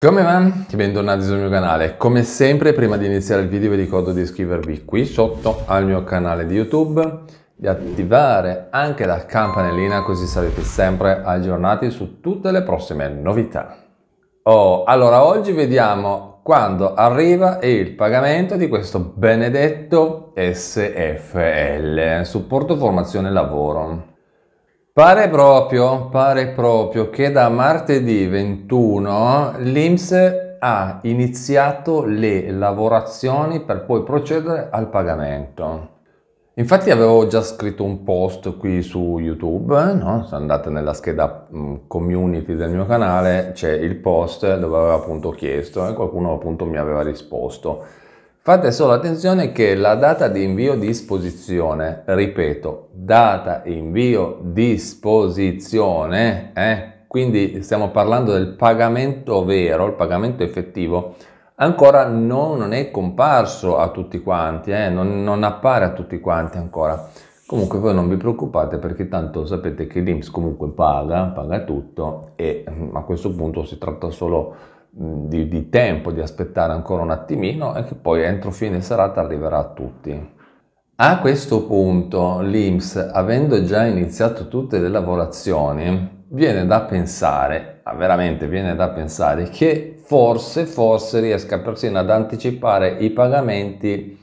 Come va? Bentornati sul mio canale. Come sempre, prima di iniziare il video vi ricordo di iscrivervi qui sotto al mio canale di YouTube, di attivare anche la campanellina così sarete sempre aggiornati su tutte le prossime novità. Oh, allora oggi vediamo quando arriva il pagamento di questo benedetto SFL, supporto formazione lavoro. Pare proprio, pare proprio che da martedì 21 l'IMS ha iniziato le lavorazioni per poi procedere al pagamento. Infatti avevo già scritto un post qui su YouTube, no? se andate nella scheda mm, community del mio canale c'è il post dove avevo appunto chiesto e qualcuno appunto mi aveva risposto Fate solo attenzione che la data di invio di disposizione, ripeto, data invio disposizione, eh, quindi stiamo parlando del pagamento vero, il pagamento effettivo, ancora non, non è comparso a tutti quanti, eh, non, non appare a tutti quanti ancora. Comunque voi non vi preoccupate perché tanto sapete che l'Inps comunque paga, paga tutto e mm, a questo punto si tratta solo mm, di, di, tempo, di aspettare ancora un attimino e che poi entro fine serata arriverà a tutti. A questo punto l'Inps, avendo già iniziato tutte le lavorazioni, viene da pensare, veramente viene da pensare, che forse, forse riesca persino ad anticipare i pagamenti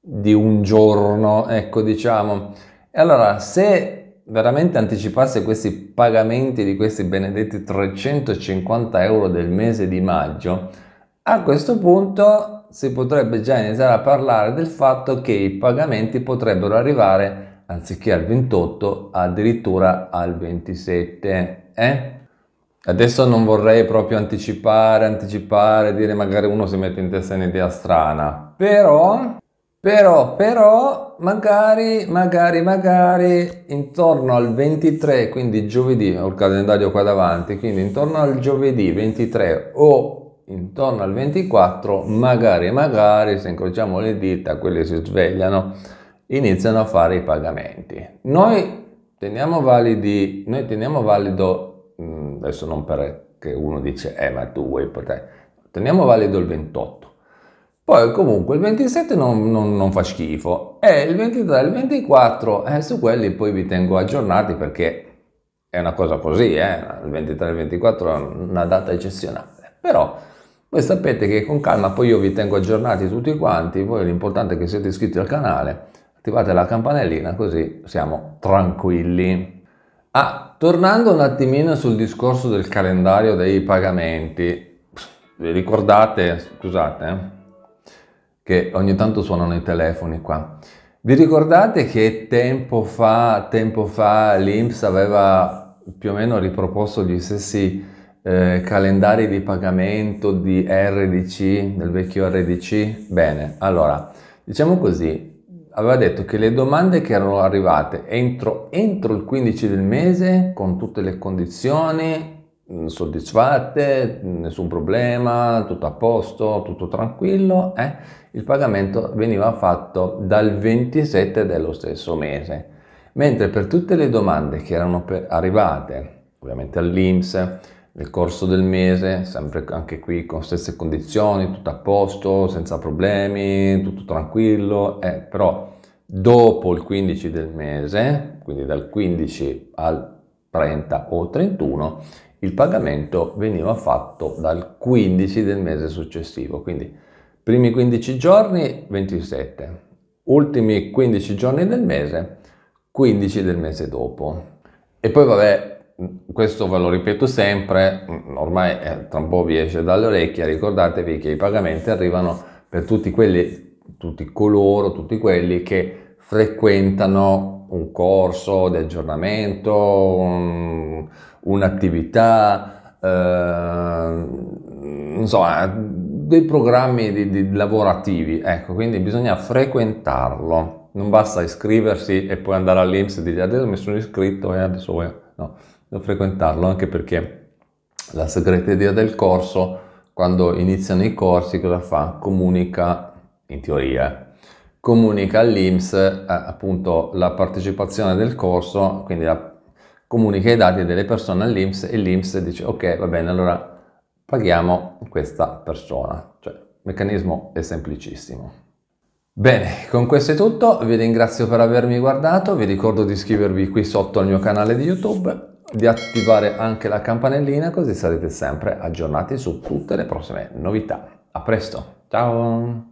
di un giorno, ecco diciamo. E allora se veramente anticipasse questi pagamenti di questi benedetti 350 euro del mese di maggio, a questo punto si potrebbe già iniziare a parlare del fatto che i pagamenti potrebbero arrivare anziché al 28 addirittura al 27 eh? adesso non vorrei proprio anticipare anticipare dire magari uno si mette in testa un'idea strana però però, però, magari, magari, magari intorno al 23, quindi giovedì, ho il calendario qua davanti, quindi intorno al giovedì 23 o intorno al 24, magari, magari, se incrociamo le dita, quelli si svegliano, iniziano a fare i pagamenti. Noi teniamo, validi, noi teniamo valido, mm, adesso non perché uno dice, eh ma tu vuoi poter, teniamo valido il 28 poi comunque il 27 non, non, non fa schifo e il 23 e il 24 eh, su quelli poi vi tengo aggiornati perché è una cosa così, eh? il 23 e il 24 è una data eccezionale. Però voi sapete che con calma poi io vi tengo aggiornati tutti quanti, voi l'importante è che siete iscritti al canale, attivate la campanellina così siamo tranquilli. Ah, tornando un attimino sul discorso del calendario dei pagamenti, vi ricordate, scusate, eh? che ogni tanto suonano i telefoni qua. Vi ricordate che tempo fa, tempo fa l'INPS aveva più o meno riproposto gli stessi eh, calendari di pagamento di RDC, del vecchio RDC? Bene, allora, diciamo così, aveva detto che le domande che erano arrivate entro, entro il 15 del mese, con tutte le condizioni, Mm, soddisfatte, mm, nessun problema, tutto a posto, tutto tranquillo, eh? il pagamento veniva fatto dal 27 dello stesso mese, mentre per tutte le domande che erano arrivate, ovviamente all'Inps, nel corso del mese, sempre anche qui con stesse condizioni, tutto a posto, senza problemi, tutto tranquillo, eh, però dopo il 15 del mese, quindi dal 15 al 30 o 31, il pagamento veniva fatto dal 15 del mese successivo, quindi primi 15 giorni 27, ultimi 15 giorni del mese 15 del mese dopo. E poi vabbè, questo ve lo ripeto sempre, ormai eh, tra un po' vi esce dalle orecchie, ricordatevi che i pagamenti arrivano per tutti quelli, tutti coloro, tutti quelli che frequentano un corso di aggiornamento, un, un'attività, eh, insomma, dei programmi di, di lavorativi. Ecco, quindi bisogna frequentarlo non basta iscriversi e poi andare all'Inps e dire adesso mi sono iscritto e adesso voglio... No, devo frequentarlo anche perché la segreteria del corso, quando iniziano i corsi, cosa fa? Comunica, in teoria, comunica all'IMS eh, appunto la partecipazione del corso, quindi la, comunica i dati delle persone all'IMS e l'IMS dice ok va bene allora paghiamo questa persona, cioè il meccanismo è semplicissimo. Bene, con questo è tutto, vi ringrazio per avermi guardato, vi ricordo di iscrivervi qui sotto al mio canale di YouTube, di attivare anche la campanellina così sarete sempre aggiornati su tutte le prossime novità. A presto, ciao!